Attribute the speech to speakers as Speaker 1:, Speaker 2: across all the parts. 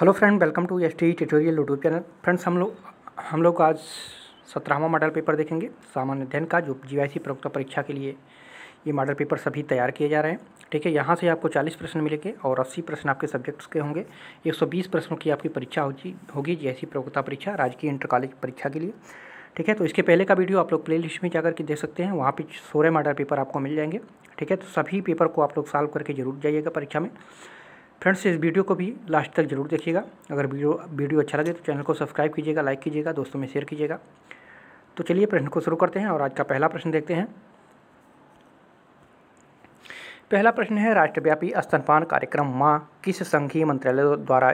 Speaker 1: hello friend welcome to S T tutorial YouTube channel friends हम लोग हम लोग आज सत्रहवा मॉडल पेपर देखेंगे सामान्य अध्ययन का जो जी आई प्रवक्ता परीक्षा के लिए ये मॉडल पेपर सभी तैयार किए जा रहे हैं ठीक है यहाँ से आपको 40 प्रश्न मिलेंगे और 80 प्रश्न आपके सब्जेक्ट्स के होंगे 120 प्रश्नों की आपकी परीक्षा होगी होगी जी प्रवक्ता परीक्षा राजकीय इंटर कॉलेज परीक्षा के लिए ठीक है तो इसके पहले का वीडियो आप लोग प्ले लिस्ट में जाकर के देख सकते हैं वहाँ पर सोरे मॉडल पेपर आपको मिल जाएंगे ठीक है तो सभी पेपर को आप लोग सॉल्व करके जरूर जाइएगा परीक्षा में फ्रेंड्स इस वीडियो को भी लास्ट तक जरूर देखिएगा अगर वीडियो वीडियो अच्छा लगे तो चैनल को सब्सक्राइब कीजिएगा लाइक कीजिएगा दोस्तों में शेयर कीजिएगा तो चलिए प्रश्न को शुरू करते हैं और आज का पहला प्रश्न देखते हैं पहला प्रश्न है राष्ट्रव्यापी स्तनपान कार्यक्रम माँ किस संघीय मंत्रालय द्वारा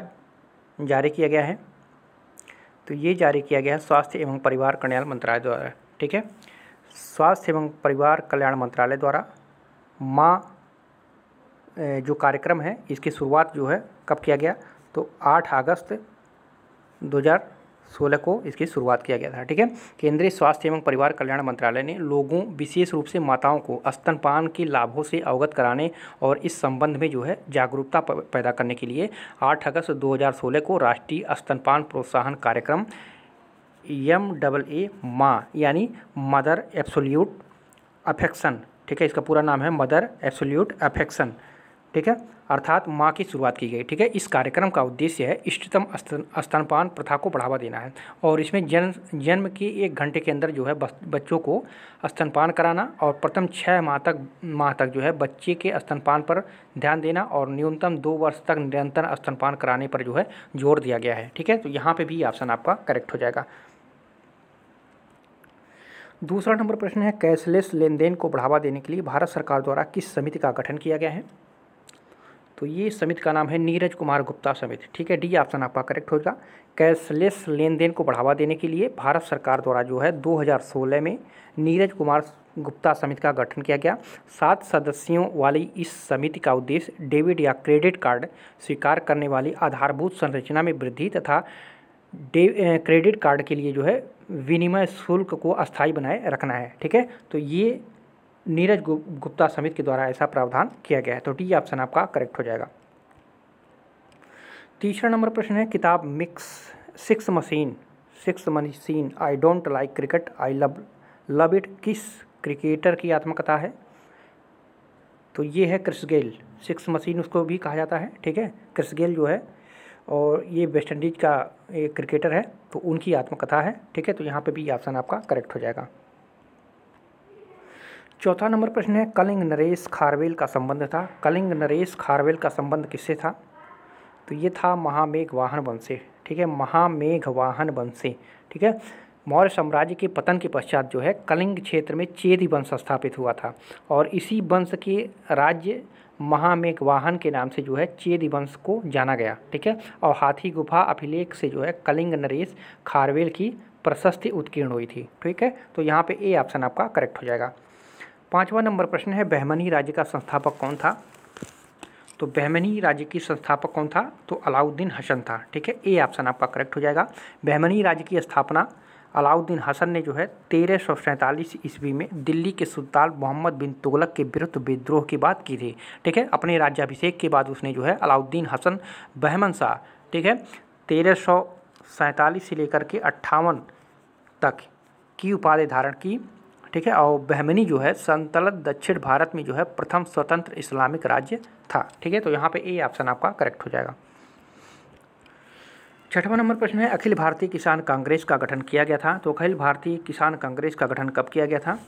Speaker 1: जारी किया गया है तो ये जारी किया गया है स्वास्थ्य एवं परिवार कल्याण मंत्रालय द्वारा ठीक है स्वास्थ्य एवं परिवार कल्याण मंत्रालय द्वारा माँ जो कार्यक्रम है इसकी शुरुआत जो है कब किया गया तो 8 अगस्त 2016 को इसकी शुरुआत किया गया था ठीक है केंद्रीय स्वास्थ्य एवं परिवार कल्याण मंत्रालय ने लोगों विशेष रूप से माताओं को स्तनपान के लाभों से अवगत कराने और इस संबंध में जो है जागरूकता पैदा करने के लिए 8 अगस्त 2016 को राष्ट्रीय स्तनपान प्रोत्साहन कार्यक्रम एम डबल ए माँ यानी मदर एब्सोल्यूट अफेक्शन ठीक है इसका पूरा नाम है मदर एब्सोल्यूट अफेक्शन ठीक है अर्थात माँ की शुरुआत की गई ठीक है इस कार्यक्रम का उद्देश्य है इष्टतम स्तनपान प्रथा को बढ़ावा देना है और इसमें जन्म जन्म के एक घंटे के अंदर जो है बच्चों को स्तनपान कराना और प्रथम छः माह तक माह तक जो है बच्चे के स्तनपान पर ध्यान देना और न्यूनतम दो वर्ष तक निरंतर स्तनपान कराने पर जो है जोर दिया गया है ठीक है तो यहाँ पर भी ऑप्शन आपका करेक्ट हो जाएगा दूसरा नंबर प्रश्न है कैशलेस लेन देन को बढ़ावा देने के लिए भारत सरकार द्वारा किस समिति का गठन किया गया है तो ये समिति का नाम है नीरज कुमार गुप्ता समिति ठीक है डी ऑप्शन आपका करेक्ट होगा कैशलेस लेन देन को बढ़ावा देने के लिए भारत सरकार द्वारा जो है 2016 में नीरज कुमार गुप्ता समिति का गठन किया गया सात सदस्यों वाली इस समिति का उद्देश्य डेबिट या क्रेडिट कार्ड स्वीकार करने वाली आधारभूत संरचना में वृद्धि तथा डे क्रेडिट कार्ड के लिए जो है विनिमय शुल्क को अस्थायी बनाए रखना है ठीक है तो ये नीरज गुप्ता समिति के द्वारा ऐसा प्रावधान किया गया है तो डी ऑप्शन आपका करेक्ट हो जाएगा तीसरा नंबर प्रश्न है किताब mix six machine six machine I don't like cricket I love love it किस क्रिकेटर की आत्मकथा है तो ये है क्रिस गेल सिक्स मशीन उसको भी कहा जाता है ठीक है क्रिस गेल जो है और ये वेस्ट इंडीज का एक क्रिकेटर है तो उनकी आत्मकथा है ठीक है तो यहाँ पे भी ऑप्शन आपका करेक्ट हो जाएगा चौथा नंबर प्रश्न है कलिंग नरेश खारवेल का संबंध था कलिंग नरेश खारवेल का संबंध किससे था तो ये था महामेघ वाहन वंश से ठीक है महामेघ वाहन वंश से ठीक है मौर्य साम्राज्य के पतन के पश्चात जो है कलिंग क्षेत्र में चेदी वंश स्थापित हुआ था और इसी वंश के राज्य महामेघ वाहन के नाम से जो है चेदी वंश को जाना गया ठीक है और हाथी गुफा अभिलेख से जो है कलिंग नरेश खारवेल की प्रशस्ति उत्कीर्ण हुई थी ठीक है तो यहाँ पे ए ऑप्शन आपका करेक्ट हो जाएगा पाँचवा नंबर प्रश्न है बहमनी राज्य का संस्थापक कौन था तो बहमनी राज्य की संस्थापक कौन था तो अलाउद्दीन हसन था ठीक है ए ऑप्शन आपका करेक्ट हो जाएगा बहमनी राज्य की स्थापना अलाउद्दीन हसन ने जो है तेरह सौ सैंतालीस ईस्वी में दिल्ली के सुल्तान मोहम्मद बिन तुगलक के विरुद्ध विद्रोह की बात की थी ठीक है अपने राज्याभिषेक के बाद उसने जो है अलाउद्दीन हसन बहमन शाह ठीक है तेरह सौ सैंतालीस से लेकर के अट्ठावन तक की उपाधि धारण की ठीक है और बहमनी जो है संतलत दक्षिण भारत में जो है प्रथम स्वतंत्र इस्लामिक राज्य था ठीक है तो यहाँ पे ए ऑप्शन आपका करेक्ट हो जाएगा छठवां नंबर प्रश्न है अखिल भारतीय किसान कांग्रेस का गठन किया गया था तो अखिल भारतीय किसान कांग्रेस का गठन कब किया गया था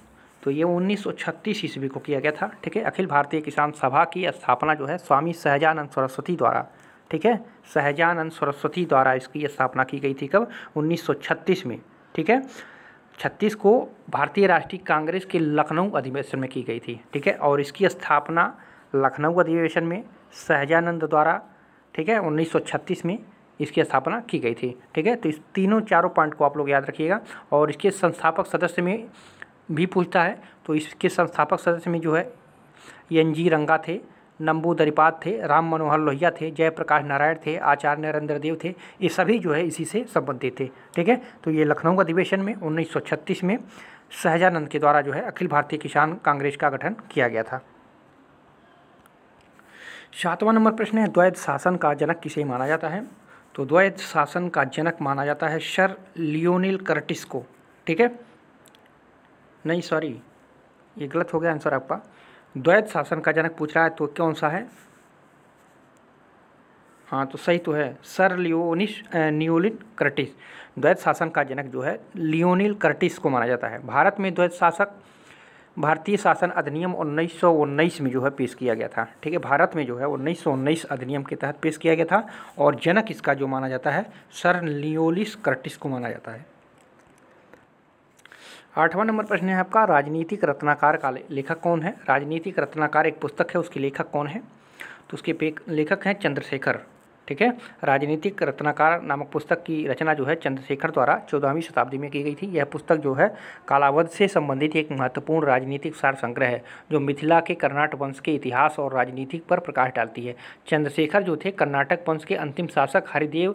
Speaker 1: तो ये छत्तीस ईस्वी को किया गया था ठीक है अखिल भारतीय किसान सभा की स्थापना जो है स्वामी सहजानंद सरस्वती द्वारा ठीक है सहजानंद सरस्वती द्वारा इसकी स्थापना की गई थी कब 1936 में ठीक है छत्तीस को भारतीय राष्ट्रीय कांग्रेस के लखनऊ अधिवेशन में की गई थी ठीक है और इसकी स्थापना लखनऊ अधिवेशन में सहजानंद द्वारा ठीक है 1936 में इसकी स्थापना की गई थी ठीक है तो इस तीनों चारों पॉइंट को आप लोग याद रखिएगा और इसके संस्थापक सदस्य में भी पूछता है तो इसके संस्थापक सदस्य में जो है एन जी रंगा थे नंबू दरिपात थे राम मनोहर लोहिया थे जयप्रकाश नारायण थे आचार्य नरेंद्र देव थे ये सभी जो है इसी से संबंधित थे ठीक है तो ये लखनऊ अधिवेशन में 1936 में सहजानंद के द्वारा जो है अखिल भारतीय किसान कांग्रेस का गठन किया गया था सातवां नंबर प्रश्न है द्वैत शासन का जनक किसे माना जाता है तो द्वैत शासन का जनक माना जाता है शर लियोनिल कर्टिस को ठीक है नहीं सॉरी ये गलत हो गया आंसर आपका द्वैत शासन का जनक पूछ रहा है तो कौन सा है हाँ तो सही तो है सर लियोनिस नियोलिन कर्टिस द्वैत शासन का जनक जो है लियोनिल कर्टिस को माना जाता है भारत में द्वैत शासक भारतीय शासन अधिनियम उन्नीस में जो है पेश किया गया था ठीक है भारत में जो है उन्नीस अधिनियम के तहत पेश किया गया था और जनक इसका जो माना जाता है सर लियोलिस कर्टिस को माना जाता है आठवां नंबर प्रश्न है आपका राजनीतिक रत्नाकार का लेखक कौन है राजनीतिक रत्नाकार एक पुस्तक है उसके लेखक कौन है तो उसके लेखक हैं चंद्रशेखर ठीक है राजनीतिक रत्नाकार नामक पुस्तक की रचना जो है चंद्रशेखर द्वारा चौदहवीं शताब्दी में की गई थी यह पुस्तक जो है कालावध से संबंधित एक महत्वपूर्ण राजनीतिक सार संग्रह है जो मिथिला के कर्नाट वंश के इतिहास और राजनीतिक पर प्रकाश डालती है चंद्रशेखर जो थे कर्नाटक वंश के अंतिम शासक हरिदेव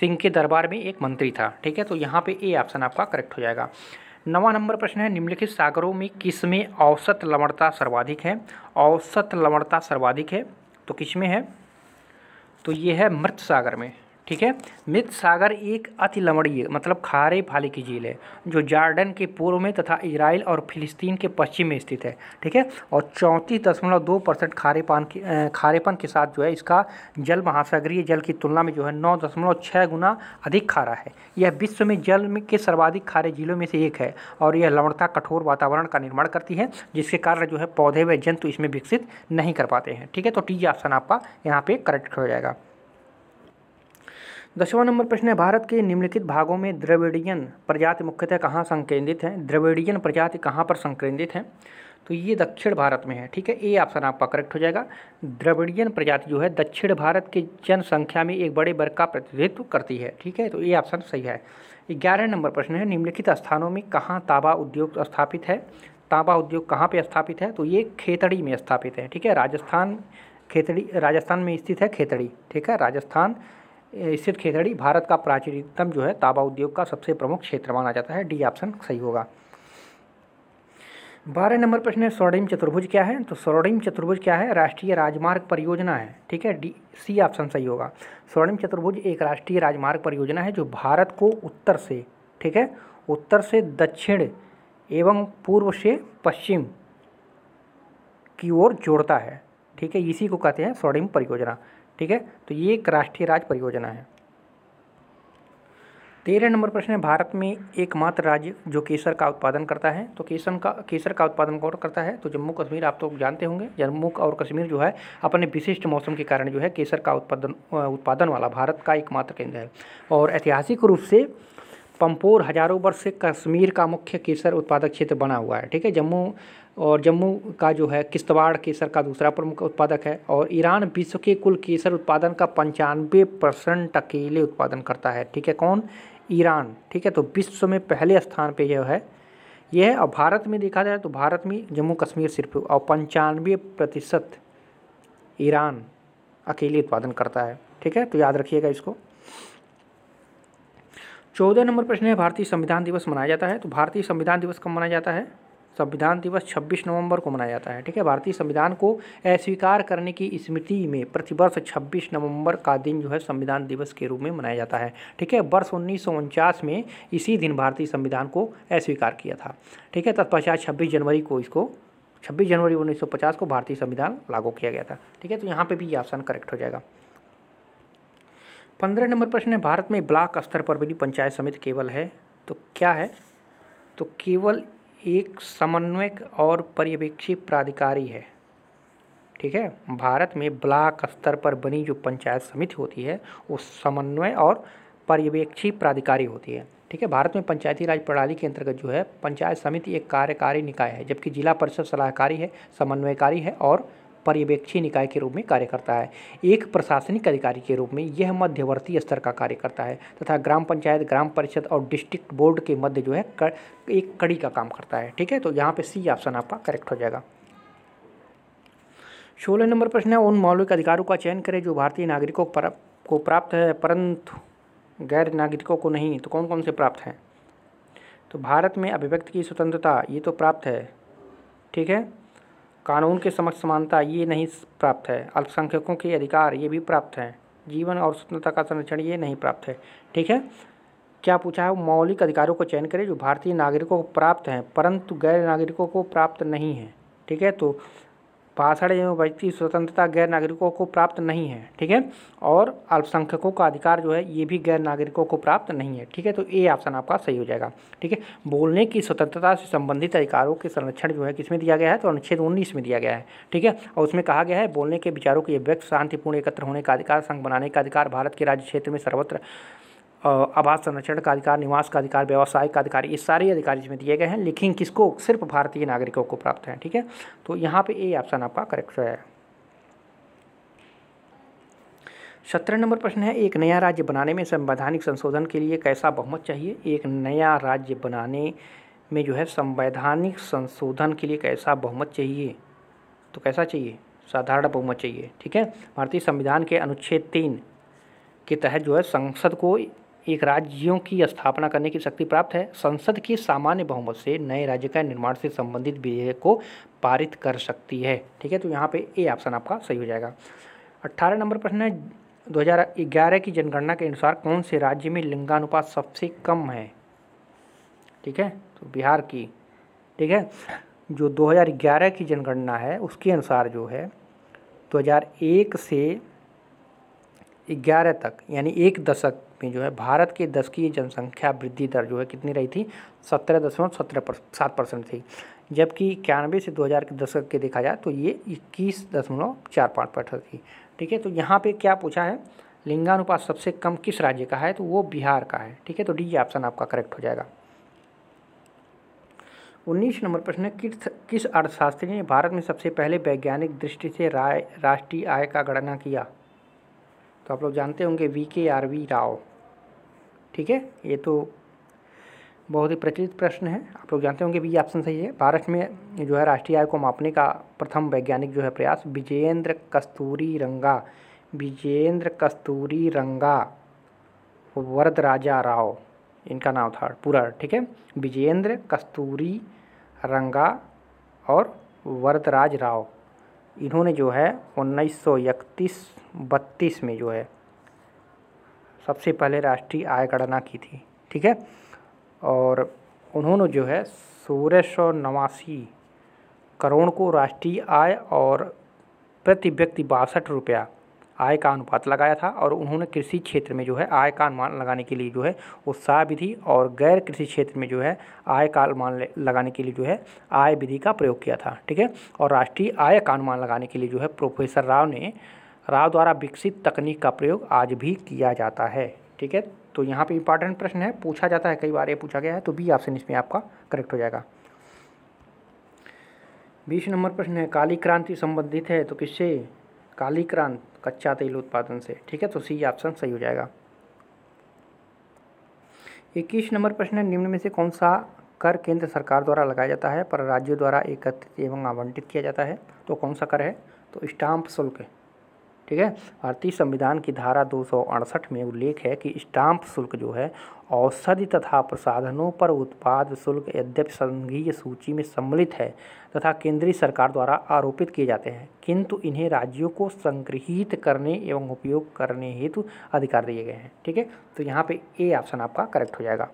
Speaker 1: सिंह के दरबार में एक मंत्री था ठीक है तो यहाँ पर ए ऑप्शन आपका करेक्ट हो जाएगा नवा नंबर प्रश्न है निम्नलिखित सागरों में किस में औसत लवणता सर्वाधिक है औसत लवणता सर्वाधिक है तो किस में है तो ये है मृत सागर में ठीक है मृत सागर एक अति लवणीय मतलब खारे फाले की झील है जो जार्डन के पूर्व में तथा इसराइल और फिलिस्तीन के पश्चिम में स्थित है ठीक है और चौंतीस दशमलव दो परसेंट खारे पान के खारेपन के साथ जो है इसका जल महासागरीय जल की तुलना में जो है नौ दशमलव छः गुना अधिक खारा है यह विश्व में जल में के सर्वाधिक खारे झीलों में से एक है और यह लवणता कठोर वातावरण का निर्माण करती है जिसके कारण जो है पौधे व जंतु इसमें विकसित नहीं कर पाते हैं ठीक है तो टीजी ऑप्शन आपका यहाँ पर करेक्ट हो जाएगा दसवां नंबर प्रश्न है भारत के निम्नलिखित भागों में द्रविडियन प्रजाति मुख्यतः कहाँ संकेंद्रित है द्रविडियन प्रजाति कहाँ पर संकेंद्रित है तो ये दक्षिण भारत में है ठीक है ए ऑप्शन आपका करेक्ट हो जाएगा द्रविडियन प्रजाति जो है दक्षिण भारत की जनसंख्या में एक बड़े वर्ग का प्रतिनिधित्व करती है ठीक है तो ये ऑप्शन सही है ग्यारह नंबर प्रश्न है निम्नलिखित स्थानों में कहाँ तांबा उद्योग स्थापित है तांबा उद्योग कहाँ पर स्थापित है तो ये खेतड़ी में स्थापित है ठीक है राजस्थान खेतड़ी राजस्थान में स्थित है खेतड़ी ठीक है राजस्थान स्थित खेतड़ी भारत का प्राचीनतम जो है ताबा उद्योग का सबसे प्रमुख क्षेत्र माना जाता है डी ऑप्शन सही होगा बारह नंबर प्रश्न है स्वर्णिम चतुर्भुज क्या है तो स्वर्णिम चतुर्भुज क्या है राष्ट्रीय राजमार्ग परियोजना है ठीक है डी सी ऑप्शन सही होगा स्वर्णिम चतुर्भुज एक राष्ट्रीय राजमार्ग परियोजना है जो भारत को उत्तर से ठीक है उत्तर से दक्षिण एवं पूर्व से पश्चिम की ओर जोड़ता है ठीक है इसी को कहते हैं स्वर्णिम परियोजना ठीक है तो ये एक राष्ट्रीय राज परियोजना है तेरह नंबर प्रश्न है भारत में एकमात्र राज्य जो केसर का उत्पादन करता है तो केसर का केसर का उत्पादन कौन करता है तो जम्मू कश्मीर आप तो जानते होंगे जम्मू और कश्मीर जो है अपने विशिष्ट मौसम के कारण जो है केसर का उत्पादन उत्पादन वाला भारत का एकमात्र केंद्र है और ऐतिहासिक रूप से पंपोर हजारों वर्ष से कश्मीर का मुख्य केसर उत्पादक क्षेत्र बना हुआ है ठीक है जम्मू और जम्मू का जो है किश्तवाड़ केसर का दूसरा प्रमुख उत्पादक है और ईरान विश्व के कुल केसर उत्पादन का पंचानवे परसेंट अकेले उत्पादन करता है ठीक है कौन ईरान ठीक है तो विश्व में पहले स्थान पे यह है यह है और भारत में देखा जाए तो भारत में जम्मू कश्मीर सिर्फ और पंचानवे प्रतिशत ईरान अकेले उत्पादन करता है ठीक है तो याद रखिएगा इसको चौदह नंबर प्रश्न है भारतीय संविधान दिवस मनाया जाता है तो भारतीय संविधान दिवस कब मनाया जाता है संविधान दिवस 26 नवंबर को मनाया जाता है ठीक है भारतीय संविधान को अस्वीकार करने की स्मृति में प्रतिवर्ष 26 नवंबर का दिन जो है संविधान दिवस के रूप में मनाया जाता है ठीक है वर्ष उन्नीस में इसी दिन भारतीय संविधान को अस्वीकार किया था ठीक है तत्पश्चात छब्बीस जनवरी को इसको 26 जनवरी 1950 को भारतीय संविधान लागू किया गया था ठीक है तो यहाँ पे भी ये ऑप्शन करेक्ट हो जाएगा पंद्रह नंबर प्रश्न है भारत में ब्लॉक स्तर पर बनी पंचायत समिति केवल है तो क्या है तो केवल एक समन्वयक और पर्यवेक्षी प्राधिकारी है ठीक है भारत में ब्लॉक स्तर पर बनी जो पंचायत समिति होती है वो समन्वय और पर्यवेक्षी प्राधिकारी होती है ठीक है भारत में पंचायती राज प्रणाली के अंतर्गत जो है पंचायत समिति एक कार्यकारी निकाय है जबकि जिला परिषद सलाहकारी है समन्वयकारी है और पर्यवेक्षी निकाय के रूप में कार्य करता है एक प्रशासनिक अधिकारी के रूप में यह मध्यवर्ती स्तर का कार्य करता है तथा ग्राम पंचायत ग्राम परिषद और डिस्ट्रिक्ट बोर्ड के मध्य जो है कर, एक कड़ी का काम करता है ठीक है तो यहाँ पर सी ऑप्शन आपका करेक्ट हो जाएगा सोलह नंबर प्रश्न है उन मौलिक अधिकारों का चयन करें जो भारतीय नागरिकों पर, को प्राप्त है परंतु गैर नागरिकों को नहीं तो कौन कौन से प्राप्त हैं तो भारत में अभिव्यक्ति की स्वतंत्रता ये तो प्राप्त है ठीक है कानून के समक्ष समानता ये नहीं प्राप्त है अल्पसंख्यकों के अधिकार ये भी प्राप्त हैं जीवन और स्वतंत्रता का संरक्षण ये नहीं प्राप्त है ठीक है क्या पूछा है मौलिक अधिकारों को चयन करें जो भारतीय नागरिकों को प्राप्त हैं परंतु गैर नागरिकों को प्राप्त नहीं है ठीक है तो भाषण एवं व्यक्ति स्वतंत्रता गैर नागरिकों को प्राप्त नहीं है ठीक है और अल्पसंख्यकों का अधिकार जो है ये भी गैर नागरिकों को प्राप्त नहीं है ठीक है तो ए ऑप्शन आपका सही हो जाएगा ठीक है बोलने की स्वतंत्रता से संबंधित अधिकारों के संरक्षण जो है किसमें दिया गया है तो अनुच्छेद उन्नीस में दिया गया है ठीक है और उसमें कहा गया है बोलने के विचारों के व्यक्त शांतिपूर्ण एकत्र होने का अधिकार संघ बनाने का अधिकार भारत के राज्य क्षेत्र में सर्वत्र आवास संरक्षण का अधिकार निवास का अधिकार व्यवसाय का अधिकार ये सारे अधिकार इसमें दिए गए हैं लेकिन किसको सिर्फ भारतीय नागरिकों को प्राप्त हैं ठीक है तो यहाँ पे ए ऑप्शन आपका करेक्ट है सत्रह नंबर प्रश्न है एक नया राज्य बनाने में संवैधानिक संशोधन के लिए कैसा बहुमत चाहिए एक नया राज्य बनाने में जो है संवैधानिक संशोधन के लिए कैसा बहुमत चाहिए तो कैसा चाहिए साधारण बहुमत चाहिए ठीक है भारतीय संविधान के अनुच्छेद तीन के तहत जो है संसद को एक राज्यों की स्थापना करने की शक्ति प्राप्त है संसद की सामान्य बहुमत से नए राज्य का निर्माण से संबंधित विधेयक को पारित कर सकती है ठीक है तो यहाँ पे ए ऑप्शन आपका सही हो जाएगा अट्ठारह नंबर प्रश्न है दो की जनगणना के अनुसार कौन से राज्य में लिंगानुपात सबसे कम है ठीक है तो बिहार की ठीक है जो 2011 की जनगणना है उसके अनुसार जो है 2001 से 11 तक यानी एक दशक में जो है भारत की दस की जनसंख्या वृद्धि दर जो है कितनी रही थी सत्रह दशमलव सत्रह सात परसेंट थी जबकि इक्यानवे से 2000 के दशक के देखा जाए तो ये इक्कीस दशमलव चार पाँच परसेंट थी ठीक है तो यहाँ पे क्या पूछा है लिंगानुपात सबसे कम किस राज्य का है तो वो बिहार का है ठीक है तो डी ऑप्शन आपका करेक्ट हो जाएगा उन्नीस नंबर प्रश्न है किस किस अर्थशास्त्री ने भारत में सबसे पहले वैज्ञानिक दृष्टि से राय राष्ट्रीय आय का गणना किया तो आप लोग जानते होंगे वी के आर वी राव ठीक है ये तो बहुत ही प्रचलित प्रश्न है आप लोग जानते होंगे भी ये ऑप्शन सही है भारत में जो है राष्ट्रीय आय को मापने का प्रथम वैज्ञानिक जो है प्रयास विजेंद्र कस्तूरी रंगा विजेंद्र कस्तूरी रंगा वरद राजा राव इनका नाम था पूरा ठीक है विजेंद्र कस्तूरी रंगा और वरदराज राव इन्होंने जो है उन्नीस सौ इकतीस बत्तीस में जो है सबसे पहले राष्ट्रीय आय गणना की थी ठीक है और उन्होंने जो है सोलह सौ नवासी करोड़ को राष्ट्रीय आय और प्रति व्यक्ति बासठ रुपया आय का अनुपात लगाया था और उन्होंने कृषि क्षेत्र में जो है आय का अनुमान लगाने के लिए जो है उत्साह विधि और गैर कृषि क्षेत्र में जो है आय का अनुमान लगाने के लिए जो है आय विधि का प्रयोग किया था ठीक है और राष्ट्रीय आय का अनुमान लगाने के लिए जो है प्रोफेसर राव ने राव द्वारा विकसित तकनीक का प्रयोग आज भी किया जाता है ठीक है तो यहाँ पे इंपॉर्टेंट प्रश्न है पूछा जाता है कई बार ये पूछा गया है तो बी ऑप्शन इसमें आपका करेक्ट हो जाएगा बीस नंबर प्रश्न है काली क्रांति संबंधित है तो किससे काली क्रांत कच्चा तेल उत्पादन से ठीक है तो सी ऑप्शन सही हो जाएगा इक्कीस नंबर प्रश्न है निम्न में से कौन सा कर केंद्र सरकार द्वारा लगाया जाता है पर राज्यों द्वारा एकत्रित एवं आवंटित किया जाता है तो कौन सा कर है तो स्टाम्प शुल्क ठीक है भारतीय संविधान की धारा दो में उल्लेख है कि स्टाम्प शुल्क जो है औषधि तथा प्रसाधनों पर उत्पाद शुल्क यद्यपि संघीय सूची में सम्मिलित है तथा केंद्रीय सरकार द्वारा आरोपित किए जाते हैं किंतु इन्हें राज्यों को संग्रहित करने एवं उपयोग करने हेतु अधिकार दिए गए हैं ठीक है तो यहाँ पे ए ऑप्शन आपका करेक्ट हो जाएगा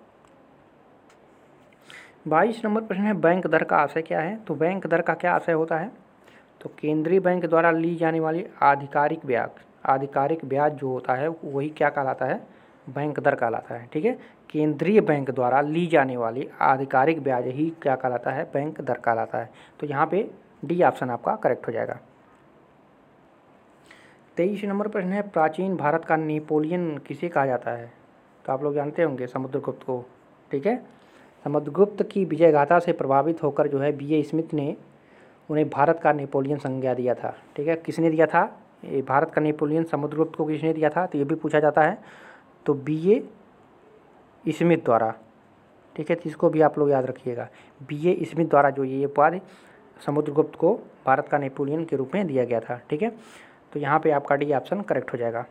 Speaker 1: बाईस नंबर प्रश्न है बैंक दर का आशय क्या है तो बैंक दर का क्या आशय होता है तो केंद्रीय बैंक द्वारा ली जाने वाली आधिकारिक ब्याज आधिकारिक ब्याज जो होता है वही क्या कहलाता है बैंक दर कहलाता है ठीक है केंद्रीय बैंक द्वारा ली जाने वाली आधिकारिक ब्याज ही क्या कहलाता है बैंक दर कहलाता है तो यहाँ पे डी ऑप्शन आपका करेक्ट हो जाएगा तेईस नंबर प्रश्न है प्राचीन भारत का नेपोलियन किसे कहा जाता है तो आप लोग जानते होंगे समुद्रगुप्त को ठीक है समुद्रगुप्त की विजय गाथा से प्रभावित होकर जो है बी ए स्मिथ ने उन्हें भारत का नेपोलियन संज्ञा दिया था ठीक है किसने दिया था ये भारत का नेपोलियन समुद्रगुप्त को किसने दिया था तो ये भी पूछा जाता है तो बी ए स्मिथ द्वारा ठीक है इसको भी आप लोग याद रखिएगा बी ए स्मिथ द्वारा जो ये उपाधि समुद्रगुप्त को भारत का नेपोलियन के रूप में दिया गया था ठीक है तो यहाँ पे आपका डी ऑप्शन करेक्ट हो जाएगा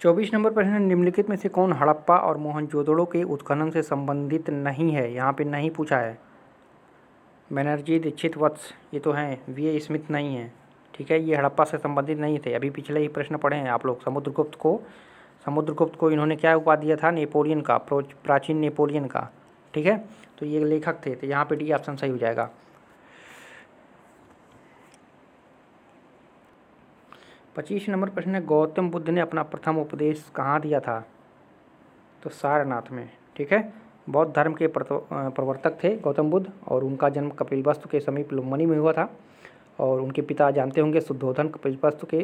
Speaker 1: चौबीस नंबर प्रश्न निम्नलिखित में से कौन हड़प्पा और मोहनजोदड़ो के उत्खनन से संबंधित नहीं है यहाँ पे नहीं पूछा है बनर्जी दीक्षित वत्स ये तो हैं वी स्मिथ नहीं हैं ठीक है ये हड़प्पा से संबंधित नहीं थे अभी पिछले ही प्रश्न पढ़े हैं आप लोग समुद्रगुप्त को समुद्रगुप्त को इन्होंने क्या उपाधि दिया था नेपोलियन का प्राचीन नेपोलियन का ठीक है तो ये लेखक थे तो यहाँ पे डी ऑप्शन सही हो जाएगा पच्चीस नंबर प्रश्न है गौतम बुद्ध ने अपना प्रथम उपदेश कहाँ दिया था तो सारनाथ में ठीक है बौद्ध धर्म के प्रवर्तक थे गौतम बुद्ध और उनका जन्म कपिलवस्तु के समीप लुम्बनी में हुआ था और उनके पिता जानते होंगे शुद्धोधन कपिलवस्तु के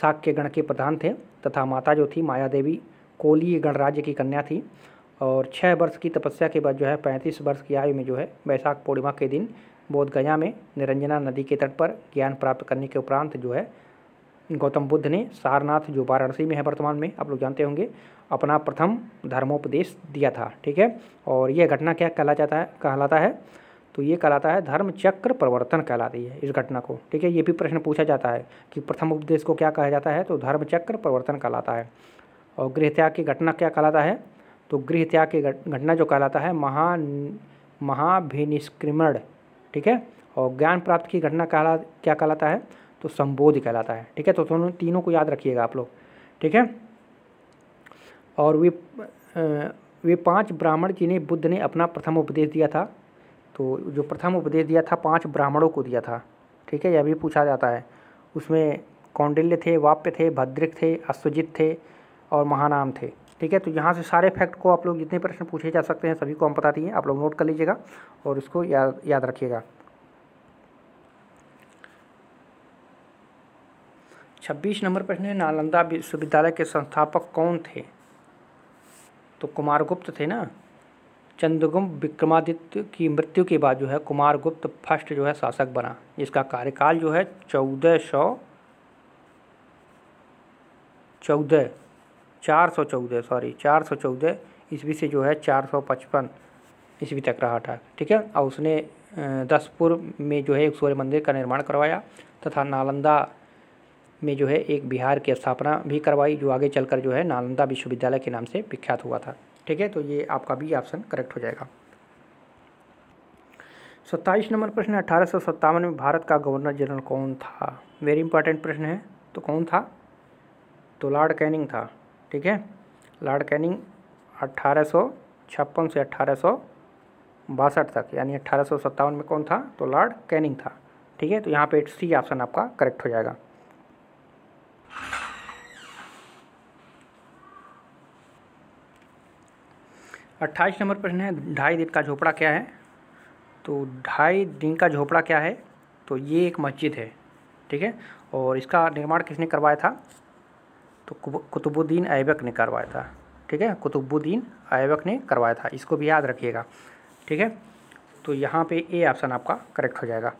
Speaker 1: शाक्य गण के प्रधान थे तथा माता जो थी माया देवी कोलीय गणराज्य की कन्या थी और छः वर्ष की तपस्या के बाद जो है पैंतीस वर्ष की आयु में जो है वैशाख पूर्णिमा के दिन बोधगया में निरंजना नदी के तट पर ज्ञान प्राप्त करने के उपरांत जो है गौतम बुद्ध ने सारनाथ जो वाराणसी में है वर्तमान में आप लोग जानते होंगे अपना प्रथम धर्मोपदेश दिया था ठीक है और यह घटना क्या कहला जाता है कहलाता है तो ये कहलाता है धर्म चक्र प्रवर्तन कहलाती है इस घटना को ठीक है ये भी प्रश्न पूछा जाता है कि प्रथम उपदेश को क्या कहा जाता है तो धर्म चक्र प्रवर्तन कहलाता है और गृह त्याग की घटना क्या कहलाता है तो गृह त्याग की घटना जो कहलाता है महा महाभिनिष्क्रमण ठीक है और ज्ञान प्राप्त की घटना कहला क्या कहलाता है तो संबोध कहलाता है ठीक है तो दोनों तीनों को याद रखिएगा आप लोग ठीक है और वे वे पांच ब्राह्मण जिन्हें बुद्ध ने अपना प्रथम उपदेश दिया था तो जो प्रथम उपदेश दिया था पांच ब्राह्मणों को दिया था ठीक है यह भी पूछा जाता है उसमें कौंडिल्य थे वाप्य थे भद्रिक थे अश्वजित थे और महानाम थे ठीक है तो यहाँ से सारे फैक्ट को आप लोग जितने प्रश्न पूछे जा सकते हैं सभी को हम बता दिए आप लोग नोट कर लीजिएगा और इसको याद याद रखिएगा छब्बीस नंबर प्रश्न है नालंदा विश्वविद्यालय के संस्थापक कौन थे तो कुमारगुप्त थे ना चंद्रगुप्त विक्रमादित्य की मृत्यु के बाद जो है कुमारगुप्त फर्स्ट जो है शासक बना जिसका कार्यकाल जो है चौदह सौ चौदह चार सौ चौदह सॉरी चार सौ चौदह ईस्वी से जो है चार सौ पचपन ईस्वी तक रहा था ठीक है और उसने दसपुर में जो है एक सूर्य मंदिर का निर्माण करवाया तथा नालंदा में जो है एक बिहार की स्थापना भी करवाई जो आगे चलकर जो है नालंदा विश्वविद्यालय के नाम से विख्यात हुआ था ठीक है तो ये आपका भी ऑप्शन करेक्ट हो जाएगा सत्ताईस नंबर प्रश्न है अठारह में भारत का गवर्नर जनरल कौन था वेरी इंपॉर्टेंट प्रश्न है तो कौन था तो लॉर्ड कैनिंग था ठीक है लॉर्ड कैनिंग अट्ठारह से अट्ठारह बासठ तक यानी अट्ठारह में कौन था तो लॉर्ड कैनिंग था ठीक है तो यहाँ पे सी ऑप्शन आपका करेक्ट हो जाएगा अट्ठाईस नंबर प्रश्न है ढाई दिन का झोपड़ा क्या है तो ढाई दिन का झोपड़ा क्या है तो ये एक मस्जिद है ठीक है और इसका निर्माण किसने करवाया था तो कुतुबुद्दीन ऐबक ने करवाया था ठीक है कुतुबुद्दीन ऐबक ने करवाया था इसको भी याद रखिएगा ठीक है तो यहाँ पे ए ऑप्शन आपका करेक्ट हो जाएगा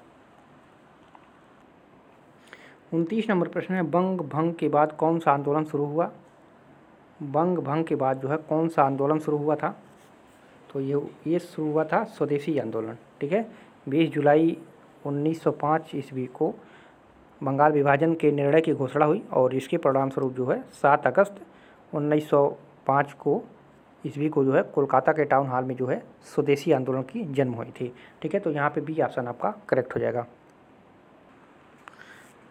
Speaker 1: उनतीस नंबर प्रश्न है बंग भंग के बाद कौन सा आंदोलन शुरू हुआ बंग भंग के बाद जो है कौन सा आंदोलन शुरू हुआ था तो ये ये शुरू हुआ था स्वदेशी आंदोलन ठीक है बीस जुलाई 1905 ईस्वी को बंगाल विभाजन के निर्णय की घोषणा हुई और इसके परिणाम स्वरूप जो है सात अगस्त 1905 को ईस्वी को जो है कोलकाता के टाउन हॉल में जो है स्वदेशी आंदोलन की जन्म हुई थी ठीक है तो यहाँ पे भी ऑप्शन आपका करेक्ट हो जाएगा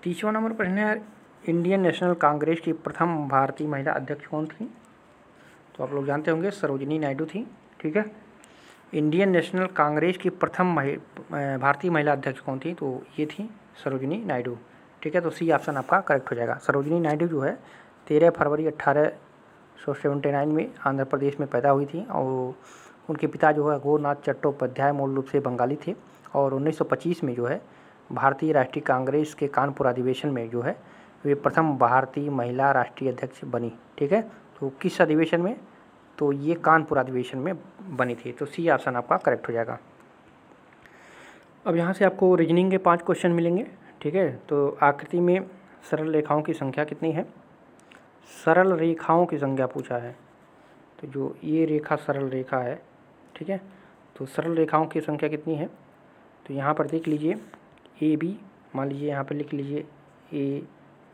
Speaker 1: तीसवा नंबर प्रश्न है इंडियन नेशनल कांग्रेस की प्रथम भारतीय महिला अध्यक्ष कौन थी तो आप लोग जानते होंगे सरोजनी नायडू थी ठीक है इंडियन नेशनल कांग्रेस की प्रथम भारतीय महिला अध्यक्ष कौन थी तो ये थी सरोजनी नायडू ठीक है तो सी ऑप्शन आपका करेक्ट हो जाएगा सरोजनी नायडू जो है तेरह फरवरी अट्ठारह सौ सेवेंटी नाइन में आंध्र प्रदेश में पैदा हुई थी और उनके पिता जो है गोरनाथ चट्टोपाध्याय मूल रूप से बंगाली थे और 1925 में जो है भारतीय राष्ट्रीय कांग्रेस के कानपुर अधिवेशन में जो है वे प्रथम भारतीय महिला राष्ट्रीय अध्यक्ष बनी ठीक है तो किस अधिवेशन में तो ये कानपुर अधिवेशन में बनी थी तो सी ऑप्शन आपका करेक्ट हो जाएगा अब यहाँ से आपको रीजनिंग के पाँच क्वेश्चन मिलेंगे ठीक है तो आकृति में सरल रेखाओं की संख्या कितनी है सरल रेखाओं की संख्या पूछा है तो जो ये रेखा सरल रेखा है ठीक है तो सरल रेखाओं की संख्या कितनी है तो यहाँ पर देख लीजिए ए बी मान लीजिए यहाँ पर लिख लीजिए ए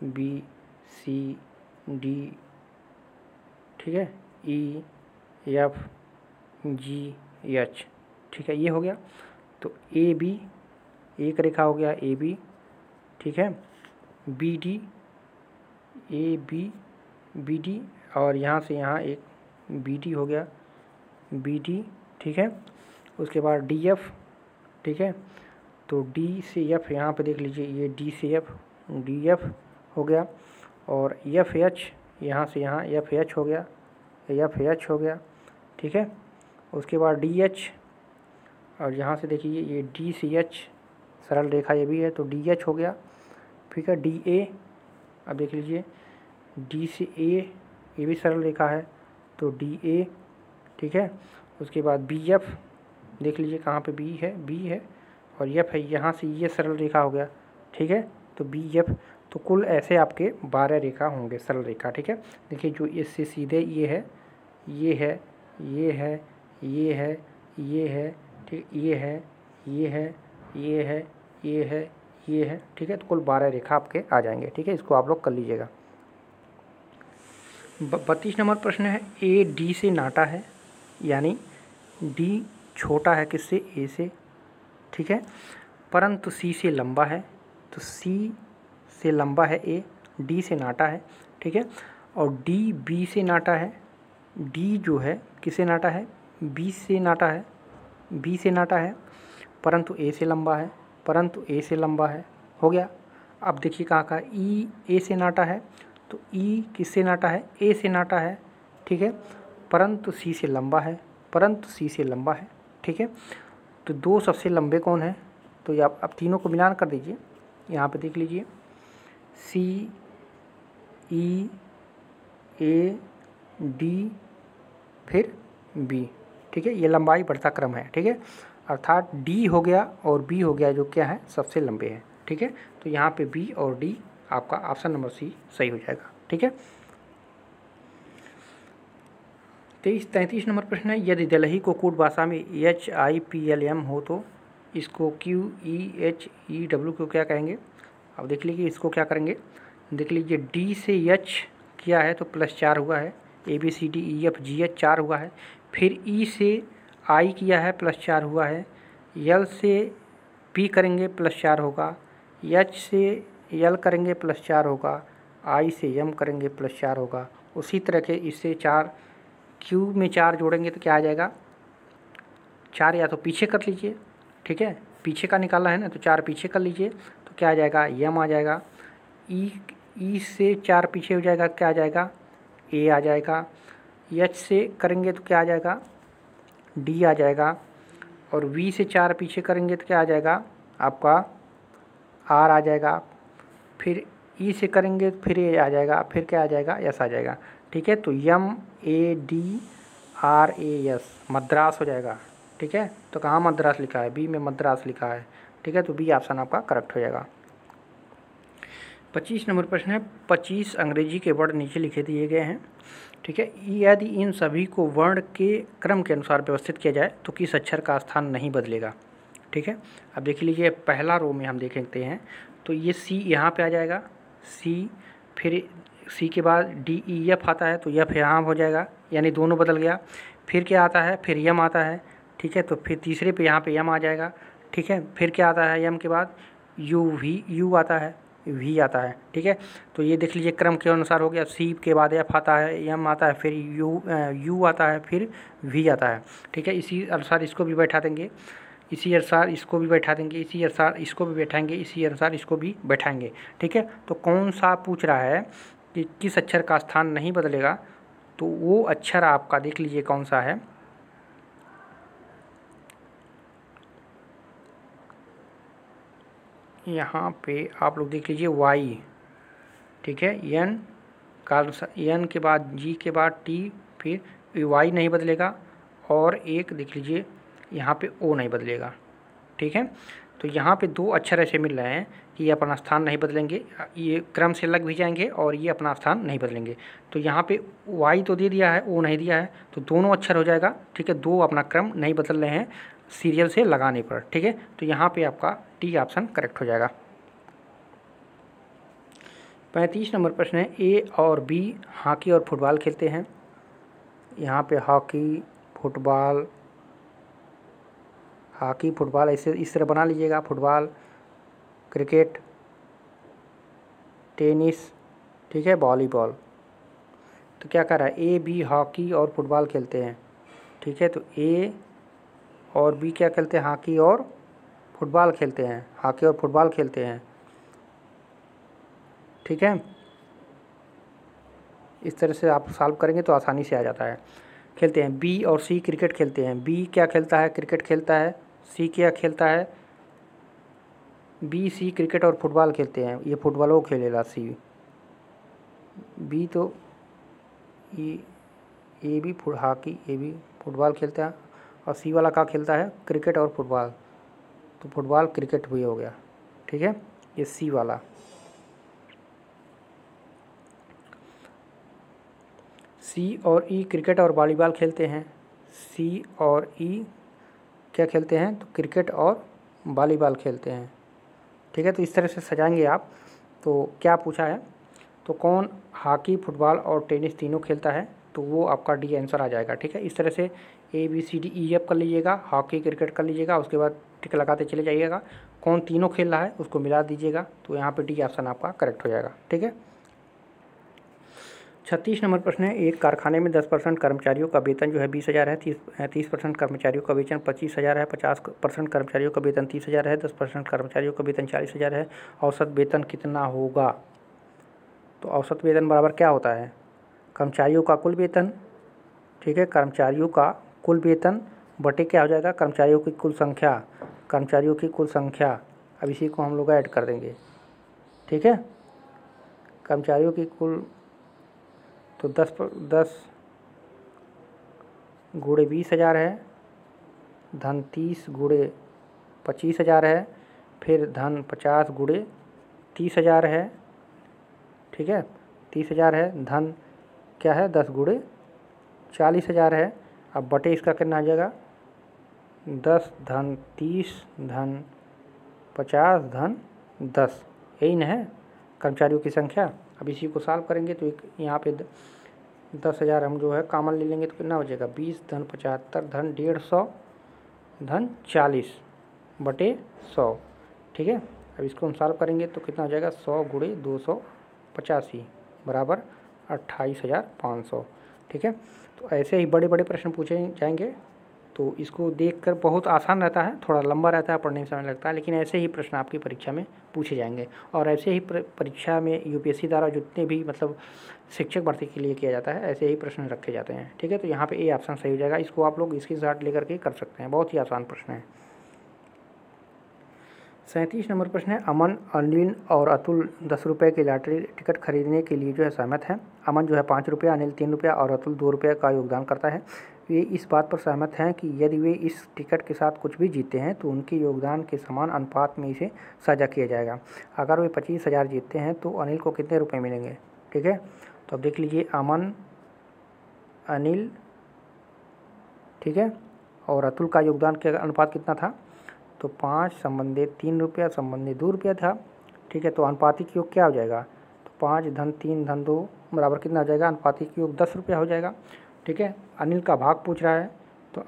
Speaker 1: बी सी डी ठीक है ई एफ जी एच ठीक है ये हो गया तो ए बी एक रेखा हो गया ए बी ठीक है B D A B B D और यहाँ से यहाँ एक बी डी हो गया बी डी ठीक है उसके बाद डी एफ ठीक है तो डी से एफ यहाँ पे देख लीजिए ये डी से एफ डी एफ हो गया और एफ एच यहाँ से यहाँ एफ एच हो गया एफ एच हो गया ठीक है उसके बाद डी एच और यहाँ से देखिए ये डी सी एच सरल रेखा ये भी है तो डी एच हो गया ठीक है डी ए अब देख लीजिए डी सी ए ये भी सरल रेखा है तो डी ए ठीक है उसके बाद बी एफ देख लीजिए कहाँ पे बी है बी है और यफ है यहाँ से ये सरल रेखा हो गया ठीक है तो बी यफ तो कुल ऐसे आपके बारह रेखा होंगे सरल रेखा ठीक है देखिए जो इससे सीधे ये है ये है ये है ये है ये है ठीक ये है ये है ये है ये है ये है ठीक है तो कुल बारह रेखा आपके आ जाएंगे ठीक है इसको आप लोग कर लीजिएगा बत्तीस नंबर प्रश्न है ए डी से नाटा है यानी डी छोटा है किससे ए से ठीक है परंतु सी से लंबा है तो सी से लंबा है ए डी से नाटा है ठीक है और डी बी से नाटा है डी जो है किसे नाटा है बी से नाटा है बी से नाटा है परंतु ए से लंबा है परंतु ए से लंबा है हो गया अब देखिए कहाँ का ई ए से नाटा है तो ई e किससे नाटा है ए से नाटा है ठीक है परंतु सी से लंबा है परंतु सी से लंबा है ठीक है तो दो सबसे लंबे कौन हैं तो ये आप अब तीनों को मिलान कर दीजिए यहाँ पे देख लीजिए सी ई ए डी फिर बी ठीक है ये लंबाई बढ़ता क्रम है ठीक है अर्थात डी हो गया और बी हो गया जो क्या है सबसे लंबे हैं ठीक है तो यहाँ पे बी और डी आपका ऑप्शन नंबर सी सही हो जाएगा ठीक है तेईस तैंतीस नंबर प्रश्न है यदि दलही को कोट भाषा में H I P L M हो तो इसको Q E H E W को क्या कहेंगे अब देख लीजिए इसको क्या करेंगे देख लीजिए डी से एच किया है तो प्लस चार हुआ है A B C D E F G H चार हुआ है फिर ई e से आई किया है प्लस चार हुआ है यल से पी करेंगे प्लस चार होगा एच से यल करेंगे प्लस चार होगा आई से यम करेंगे प्लस चार होगा उसी तरह के इससे चार क्यू में चार जोड़ेंगे तो क्या आ जाएगा चार या तो पीछे कर लीजिए ठीक है पीछे का निकालना है ना तो चार पीछे कर लीजिए तो क्या आ जाएगा यम आ जाएगा ई e, ई e से चार पीछे हो जाएगा क्या आ जाएगा ए आ जाएगा एच से करेंगे तो क्या आ जाएगा डी आ जाएगा और वी से चार पीछे करेंगे तो क्या आ जाएगा आपका आर आ जाएगा फिर ई e से करेंगे तो फिर ए आ जाएगा फिर क्या आ जाएगा यस आ जाएगा ठीक है तो M A D R A S Madras हो जाएगा ठीक है तो कहाँ मद्रास लिखा है बी में मद्रास लिखा है ठीक है तो बी ऑप्शन आपका करेक्ट हो जाएगा पच्चीस नंबर प्रश्न है पच्चीस अंग्रेजी के वर्ड नीचे लिखे दिए गए हैं ठीक है यदि इन सभी को वर्ण के क्रम के अनुसार व्यवस्थित किया जाए तो किस अक्षर का स्थान नहीं बदलेगा ठीक है अब देख लीजिए पहला रो में हम देखते हैं तो ये सी यहाँ पे आ जाएगा सी फिर सी के बाद डी ई एफ आता है तो यफ यहाँ हो जाएगा यानी दोनों बदल गया फिर क्या आता है फिर यम आता है ठीक है तो फिर तीसरे पे यहाँ पे यम आ जाएगा ठीक है फिर क्या आता है यम के बाद यू वी यू आता है वी आता है ठीक है तो ये देख लीजिए क्रम के अनुसार हो गया सी के बाद एफ आता है यम आता है फिर यू यू आता है फिर वी आता है ठीक है इसी अनुसार इसको भी बैठा देंगे इसी अनुसार इसको भी बैठा देंगे इसी अनुसार इसको भी बैठाएंगे इसी अनुसार इसको भी बैठाएंगे ठीक है तो कौन सा पूछ रहा है कि किस अक्षर का स्थान नहीं बदलेगा तो वो अक्षर आपका देख लीजिए कौन सा है यहाँ पे आप लोग देख लीजिए वाई ठीक है एन का एन के बाद जी के बाद टी फिर वाई नहीं बदलेगा और एक देख लीजिए यहाँ पे ओ नहीं बदलेगा ठीक है तो यहाँ पे दो अक्षर ऐसे मिल रहे हैं ये अपना स्थान नहीं बदलेंगे ये क्रम से लग भी जाएंगे और ये अपना स्थान नहीं बदलेंगे तो यहाँ पे वाई तो दे दिया है ओ नहीं दिया है तो दोनों अक्षर हो जाएगा ठीक है दो अपना क्रम नहीं बदल रहे हैं सीरियल से लगाने पर ठीक है तो यहाँ पे आपका टी ऑप्शन करेक्ट हो जाएगा पैंतीस नंबर प्रश्न है ए और बी हॉकी और फुटबॉल खेलते हैं यहाँ पे हॉकी फुटबॉल हॉकी फुटबॉल ऐसे इस तरह बना लीजिएगा फुटबॉल क्रिकेट टेनिस ठीक है वॉलीबॉल तो क्या कर रहा है ए बी हॉकी और फुटबॉल खेलते हैं ठीक है तो ए और बी क्या खेलते हैं हॉकी और फुटबॉल खेलते हैं हॉकी और फुटबॉल खेलते हैं ठीक है इस तरह से आप सॉल्व करेंगे तो आसानी से आ जाता है खेलते हैं बी और सी क्रिकेट खेलते हैं बी क्या खेलता है क्रिकेट खेलता है सी क्या खेलता है बी सी क्रिकेट और फुटबॉल खेलते हैं ये फुटबॉल वो खेलेगा सी बी तो ये ए भी फुट हॉकी ए भी फुटबॉल खेलता है और सी वाला का खेलता है क्रिकेट और फुटबॉल तो फुटबॉल क्रिकेट भी हो गया ठीक है ये सी वाला सी और ई क्रिकेट और वॉलीबॉल खेलते हैं सी और ई क्या खेलते हैं तो क्रिकेट और वॉलीबॉल खेलते हैं ठीक है तो इस तरह से सजाएंगे आप तो क्या पूछा है तो कौन हॉकी फुटबॉल और टेनिस तीनों खेलता है तो वो आपका डी आंसर आ जाएगा ठीक है इस तरह से A B C D E F कर लीजिएगा हॉकी क्रिकेट कर लीजिएगा उसके बाद टिक लगाते चले जाइएगा कौन तीनों खेल रहा है उसको मिला दीजिएगा तो यहाँ पे डी ऑप्शन आपका करेक्ट हो जाएगा ठीक है छत्तीस नंबर प्रश्न है एक कारखाने में दस परसेंट कर्मचारियों का वेतन जो है बीस हज़ार है तीस तीस परसेंट कर्मचारियों का वेतन पच्चीस हज़ार है पचास परसेंट कर्मचारियों का वेतन तीस हज़ार है दस परसेंट कर्मचारियों का वेतन चालीस हज़ार है औसत वेतन कितना होगा तो औसत वेतन बराबर क्या होता है कर्मचारियों का कुल वेतन ठीक है कर्मचारियों का कुल वेतन बटे क्या हो जाएगा कर्मचारियों की कुल संख्या कर्मचारियों की कुल संख्या अब इसी को हम लोग ऐड कर देंगे ठीक है कर्मचारियों की कुल तो दस पर दस गुड़े बीस हज़ार है धन तीस गुड़े पच्चीस हज़ार है फिर धन पचास गुड़े तीस हज़ार है ठीक है तीस हज़ार है धन क्या है दस गुड़े चालीस हज़ार है अब बटे इसका कितना आ जाएगा दस धन तीस धन पचास धन दस यही न है कर्मचारियों की संख्या अब इसी को सॉल्व करेंगे तो एक यहाँ पे दस हज़ार हम जो है कामन ले लेंगे तो कितना हो जाएगा बीस धन पचहत्तर धन डेढ़ सौ धन चालीस बटे सौ ठीक है अब इसको हम सॉल्व करेंगे तो कितना हो जाएगा सौ गुड़े दो सौ पचासी बराबर अट्ठाईस हज़ार पाँच सौ ठीक है तो ऐसे ही बड़े बड़े प्रश्न पूछे जाएंगे तो इसको देखकर बहुत आसान रहता है थोड़ा लंबा रहता है पढ़ने में समय लगता है लेकिन ऐसे ही प्रश्न आपकी परीक्षा में पूछे जाएंगे और ऐसे ही परीक्षा में यूपीएससी द्वारा जितने भी मतलब शिक्षक भर्ती के लिए किया जाता है ऐसे ही प्रश्न रखे जाते हैं ठीक है तो यहाँ पे ये ऑप्शन सही हो जाएगा इसको आप लोग इसकी साथ लेकर के कर सकते हैं बहुत ही आसान प्रश्न है सैंतीस नंबर प्रश्न है अमन अनिल और अतुल दस रुपये की लॉटरी टिकट खरीदने के लिए जो है सहमत है अमन जो है पाँच रुपया अनिल तीन रुपया और अतुल दो रुपये का योगदान करता है वे इस बात पर सहमत हैं कि यदि वे इस टिकट के साथ कुछ भी जीते हैं तो उनके योगदान के समान अनुपात में इसे साझा किया जाएगा अगर वे पच्चीस हज़ार जीतते हैं तो अनिल को कितने रुपये मिलेंगे ठीक है तो अब देख लीजिए अमन अनिल ठीक है और अतुल का योगदान के अनुपात कितना था तो पाँच संबंधित तीन रुपया संबंधित दो रुपया था ठीक है तो अनुपातिक योग क्या हो जाएगा तो पाँच धन तीन धन दो बराबर कितना हो जाएगा अनुपातिक योग दस रुपया हो जाएगा ठीक है अनिल का भाग पूछ रहा है तो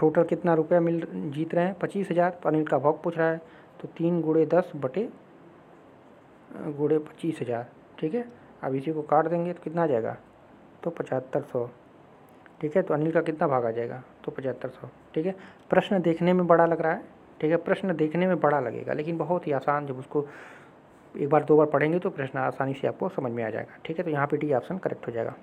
Speaker 1: टोटल कितना रुपया मिल जीत रहे हैं पच्चीस हज़ार तो अनिल का भाग पूछ रहा है तो तीन गुड़े दस बटे गुड़े पच्चीस हज़ार ठीक है अब इसी को काट देंगे तो कितना आ जाएगा तो पचहत्तर सौ ठीक है तो अनिल का कितना भाग आ जाएगा तो पचहत्तर सौ ठीक है प्रश्न देखने में बड़ा लग रहा है ठीक है प्रश्न देखने में बड़ा लगेगा लेकिन बहुत ही आसान जब उसको एक बार दो बार पढ़ेंगे तो प्रश्न आसानी से आपको समझ में आ जाएगा ठीक है तो यहाँ पे डी ऑप्शन करेक्ट हो जाएगा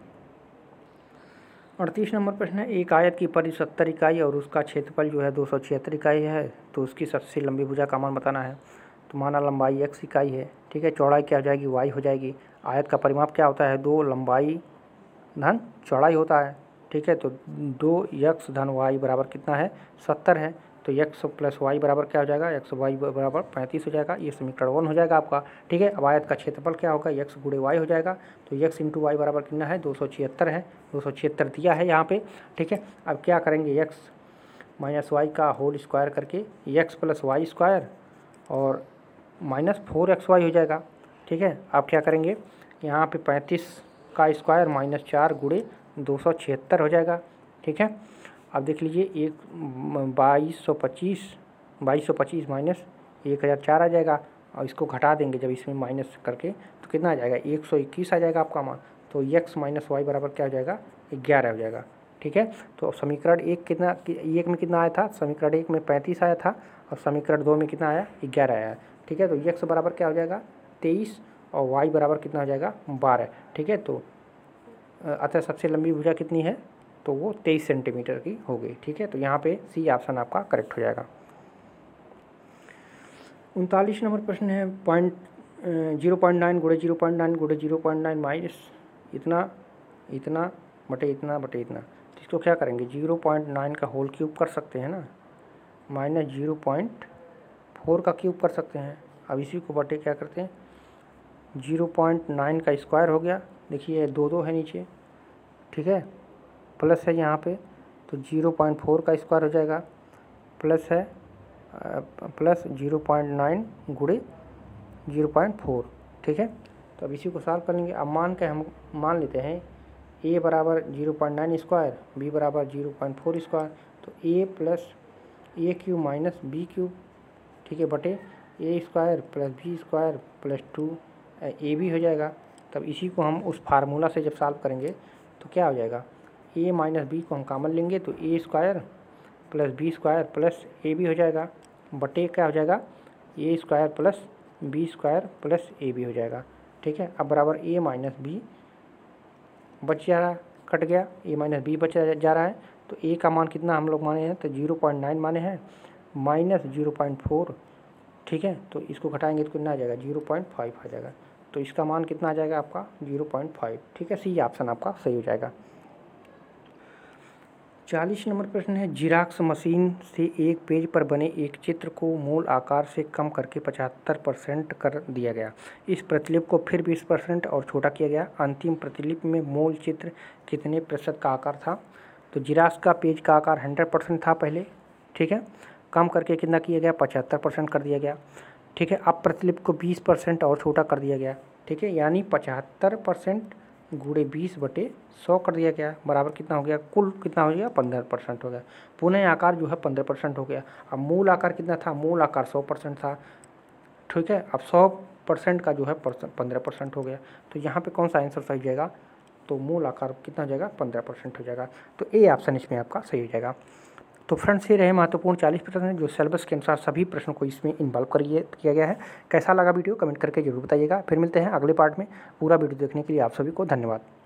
Speaker 1: अड़तीस नंबर प्रश्न है एक आयत की परि सत्तर इकाई और उसका क्षेत्रफल जो है दो सौ छिहत्तर इकाई है तो उसकी सबसे लंबी भुजा का मान बताना है तो माना लंबाई एक्स इकाई है ठीक है चौड़ाई क्या हो जाएगी वाई हो जाएगी आयत का परिमाप क्या होता है दो लंबाई धन चौड़ाई होता है ठीक है तो दो यक्स धन वाई बराबर कितना है सत्तर है तो एक्स प्लस वाई बराबर क्या हो जाएगा एक्स वाई बराबर पैंतीस हो जाएगा ये समीकरण वन हो जाएगा आपका ठीक है अब आयत का क्षेत्रफल क्या होगा एक्स गुड़े वाई हो जाएगा तो एक्स इंटू वाई बराबर कितना है दो सौ छिहत्तर है दो सौ छिहत्तर दिया है यहाँ पे ठीक है अब क्या करेंगे एक्स माइनस वाई का होल स्क्वायर करके एक्स प्लस वाई स्क्वायर और माइनस फोर एक्स वाई हो जाएगा ठीक है आप क्या करेंगे यहाँ पर पैंतीस का स्क्वायर माइनस चार गुड़े दो सौ छिहत्तर हो जाएगा ठीक है आप देख लीजिए एक बाईस सौ पच्चीस बाईस सौ पच्चीस माइनस एक हज़ार चार आ जाएगा और इसको घटा देंगे जब इसमें माइनस करके तो कितना आ जाएगा एक सौ इक्कीस आ जाएगा आपका मान तो एक्स माइनस वाई बराबर क्या हो जाएगा ग्यारह हो जाएगा ठीक है तो समीकरण एक कितना एक में कितना आया था समीकरण एक में पैंतीस आया था और समीकरण दो में कितना आया ग्यारह आया ठीक है तो यक्स बराबर क्या हो जाएगा तेईस और वाई बराबर कितना हो जाएगा बारह ठीक है तो अतः सबसे लंबी भुजा कितनी है तो वो तेईस सेंटीमीटर की हो गई ठीक है तो यहाँ पे सी ऑप्शन आपका करेक्ट हो जाएगा उनतालीस नंबर प्रश्न है पॉइंट जीरो पॉइंट नाइन गुड़े जीरो पॉइंट नाइन गुड़े जीरो पॉइंट नाइन माइनस इतना इतना बटे इतना बटे इतना तो इसको क्या करेंगे जीरो पॉइंट नाइन का होल क्यूब कर सकते हैं ना माइनस जीरो पॉइंट फोर का क्यूब कर सकते हैं अब इसी को बटे क्या करते हैं जीरो पॉइंट नाइन का स्क्वायर हो गया देखिए दो दो है नीचे ठीक है प्लस है यहाँ पे तो जीरो पॉइंट फोर का स्क्वायर हो जाएगा प्लस है प्लस जीरो पॉइंट नाइन गुड़े जीरो पॉइंट फोर ठीक है तो अब इसी को सॉल्व कर लेंगे अब मान के हम मान लेते हैं ए बराबर zero point nine square B बराबर जीरो पॉइंट फोर स्क्वायर तो A plus A cube minus B cube ठीक है बटे A square plus B square plus two A B हो जाएगा तब इसी को हम उस फार्मूला से जब सॉल्व करेंगे तो क्या हो जाएगा ए माइनस बी को हम कामन लेंगे तो A square plus B square plus A B हो जाएगा बटे क्या हो जाएगा A square plus B square plus A B हो जाएगा ठीक है अब बराबर ए माइनस बी बच जा रहा कट गया ए माइनस बी बच जा रहा है तो ए का मान कितना हम लोग माने हैं तो जीरो पॉइंट नाइन माने हैं माइनस जीरो पॉइंट फोर ठीक है तो इसको घटाएंगे तो कितना आ जाएगा जीरो पॉइंट फाइव आ जाएगा तो इसका मान कितना आ जाएगा आपका जीरो पॉइंट फाइव ठीक है सी ऑप्शन आपका सही हो जाएगा चालीस नंबर प्रश्न है जिराक्स मशीन से एक पेज पर बने एक चित्र को मूल आकार से कम करके पचहत्तर परसेंट कर दिया गया इस प्रतिलिप को फिर बीस परसेंट और छोटा किया गया अंतिम प्रतिलिप में मूल चित्र कितने प्रतिशत का आकार था तो जिराक्स का पेज का आकार हंड्रेड परसेंट था पहले ठीक है कम करके कितना किया गया पचहत्तर परसेंट कर दिया गया ठीक है अब प्रतिलिप को बीस परसेंट और छोटा कर दिया गया ठीक है यानी पचहत्तर परसेंट गुड़े बीस बटे सौ कर दिया गया बराबर कितना हो गया कुल कितना हो गया पंद्रह परसेंट हो गया पुनः आकार जो है पंद्रह परसेंट हो गया अब मूल आकार कितना था मूल आकार सौ परसेंट था ठीक है अब सौ परसेंट का जो है पंद्रह परसेंट हो गया तो यहाँ पे कौन सा आंसर सही जाएगा तो मूल आकार कितना हो जाएगा पंद्रह परसेंट हो जाएगा तो ए ऑप्शन इसमें आपका सही हो जाएगा तो फ्रेंड्स ये रहे महत्वपूर्ण चालीस प्रश्न जो सिलेबस के अनुसार सभी प्रश्नों को इसमें इन्वॉल्व करिए किया गया है कैसा लगा वीडियो कमेंट करके जरूर बताइएगा फिर मिलते हैं अगले पार्ट में पूरा वीडियो देखने के लिए आप सभी को धन्यवाद